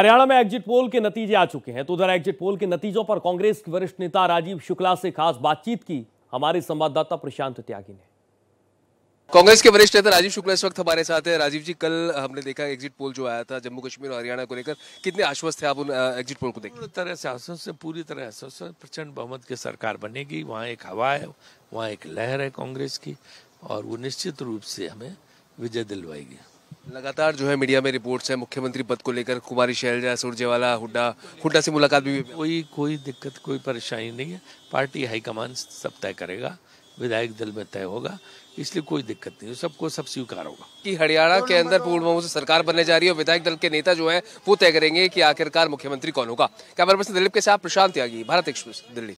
हरियाणा में exit poll के नतीजे आ चुके हैं तो उधर एग्जिट पोल के नतीजों पर कांग्रेस के वरिष्ठ नेता राजीव शुक्ला से खास बातचीत की हमारे संवाददाता प्रशांत त्यागी ने कांग्रेस के वरिष्ठ नेता राजीव शुक्ला इस वक्त हमारे साथ है राजीव जी कल हमने देखा एग्जिट पोल जो आया था जम्मू कश्मीर और हरियाणा को लेकर कितने आश्वस्त थे आप उन एग्जिट पोल को देख पूरी तरह से आश्वस्त है पूरी तरह आश्वस्त है प्रचंड बहुमत की सरकार बनेगी वहाँ एक हवा है वहाँ एक लहर है कांग्रेस की और वो निश्चित रूप से हमें विजय दिलवाएगी लगातार जो है मीडिया में रिपोर्ट्स हैं मुख्यमंत्री पद को लेकर कुमारी शैलजा सुरजेवाला हुड्डा हुड्डा से मुलाकात भी कोई कोई दिक्कत कोई परेशानी नहीं है पार्टी हाईकमान सब तय करेगा विधायक दल में तय होगा इसलिए कोई दिक्कत नहीं सबको सब स्वीकार होगा कि हरियाणा के अंदर पूर्ण बहुमत से सरकार बनने जा रही है विधायक दल के नेता जो है वो तय करेंगे कि आखिरकार मुख्यमंत्री कौन होगा कैमरा पर्सन दिलीप के साथ प्रशांत त्यागी भारत एक्सप्रेस दिल्ली